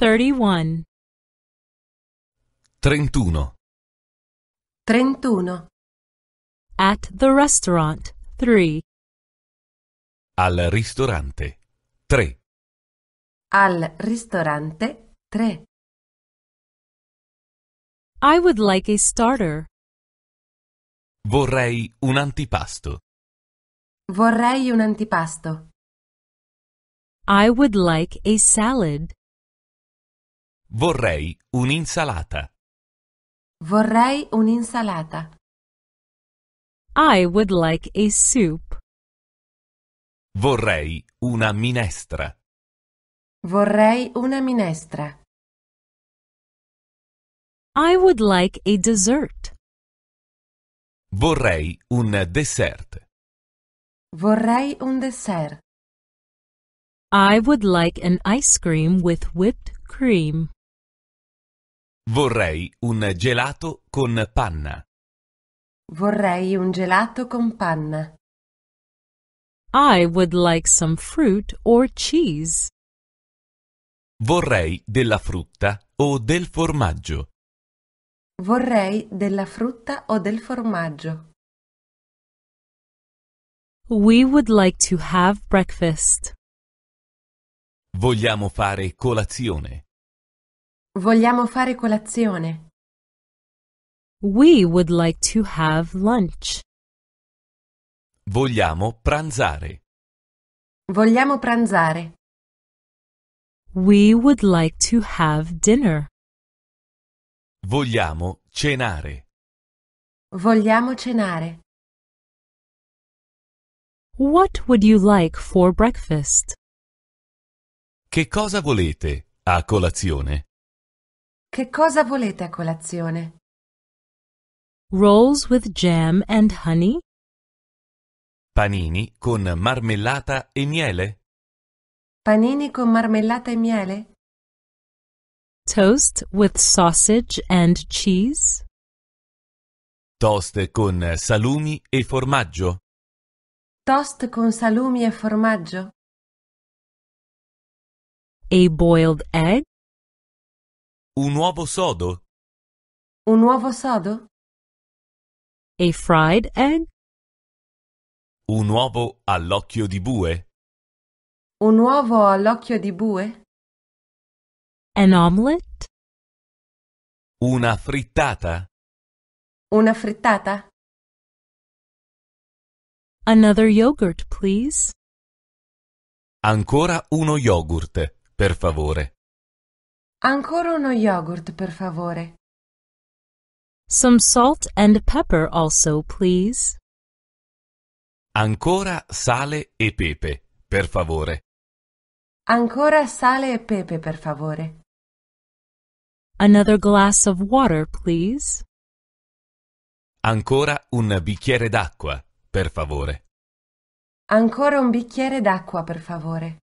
31 31 31 At the restaurant 3 Al ristorante 3 Al ristorante 3 I would like a starter. Vorrei un antipasto. Vorrei un antipasto. I would like a salad. Vorrei un'insalata. Vorrei un'insalata. I would like a soup. Vorrei una minestra. Vorrei una minestra. I would like a dessert. Vorrei un dessert. Vorrei un dessert. I would like an ice cream with whipped cream. Vorrei un gelato con panna. Vorrei un gelato con panna. I would like some fruit or cheese. Vorrei della frutta o del formaggio. Vorrei della frutta o del formaggio. We would like to have breakfast. Vogliamo fare colazione. Vogliamo fare colazione. We would like to have lunch. Vogliamo pranzare. Vogliamo pranzare. We would like to have dinner. Vogliamo cenare. Vogliamo cenare. What would you like for breakfast? Che cosa volete a colazione? Che cosa volete a colazione? Rolls with jam and honey? Panini con marmellata e miele? Panini con marmellata e miele? Toast with sausage and cheese? Toast con salumi e formaggio? Toast con salumi e formaggio? A boiled egg? Un uovo sodo. Un uovo sodo? A fried egg? Un uovo all'occhio di bue. Un uovo all'occhio di bue? An omelette? Una frittata. Una frittata? Another yogurt, please. Ancora uno yogurt, per favore. Ancora uno yogurt, per favore. Some salt and pepper also, please. Ancora sale e pepe, per favore. Ancora sale e pepe, per favore. Another glass of water, please. Ancora un bicchiere d'acqua, per favore. Ancora un bicchiere d'acqua, per favore.